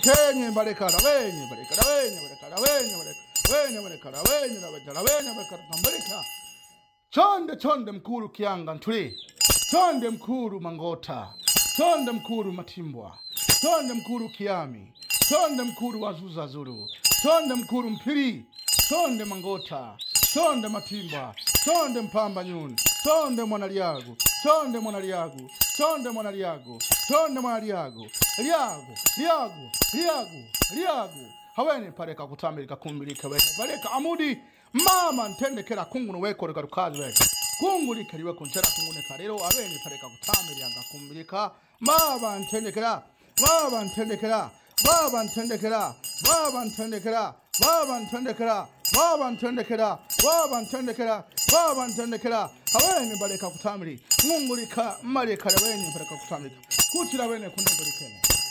Kenye barekara wenye barekara wenye barekara wenye barekara wenye barekara wenye barekara wenye barekara chonde chonde mkuru kianga ntuli chonde mkuru mangota chonde mkuru matimbwa chonde mkuru kiami chonde mkuru wazuza zuru chonde mkuru mpiri chonde mangota chonde matimbwa chonde mpamba nyuni Tonde mwana Liago, tonde mwana Liago, tonde mwana Liago, tonde mwana Liago, Liago, Liago, Liago, Liago. Hawene pareka kutambe likakumbilike wene. Pareka amudi mama ntende ntendekera kungunu wekoreka tukazi wene. Kungulike liweko ntera kungu lero Hawene pareka Mama ntende kutambe mama ntende ntendekera, mama ntende baba Mama ntende ntendekera. babantan da kira babantan da kira babantan da kira babantan da kira hawaye ne bare ka kutamri mun guri ka mare ka rawaye ne bare ka kutamri ku tira bane kun da bare kai ne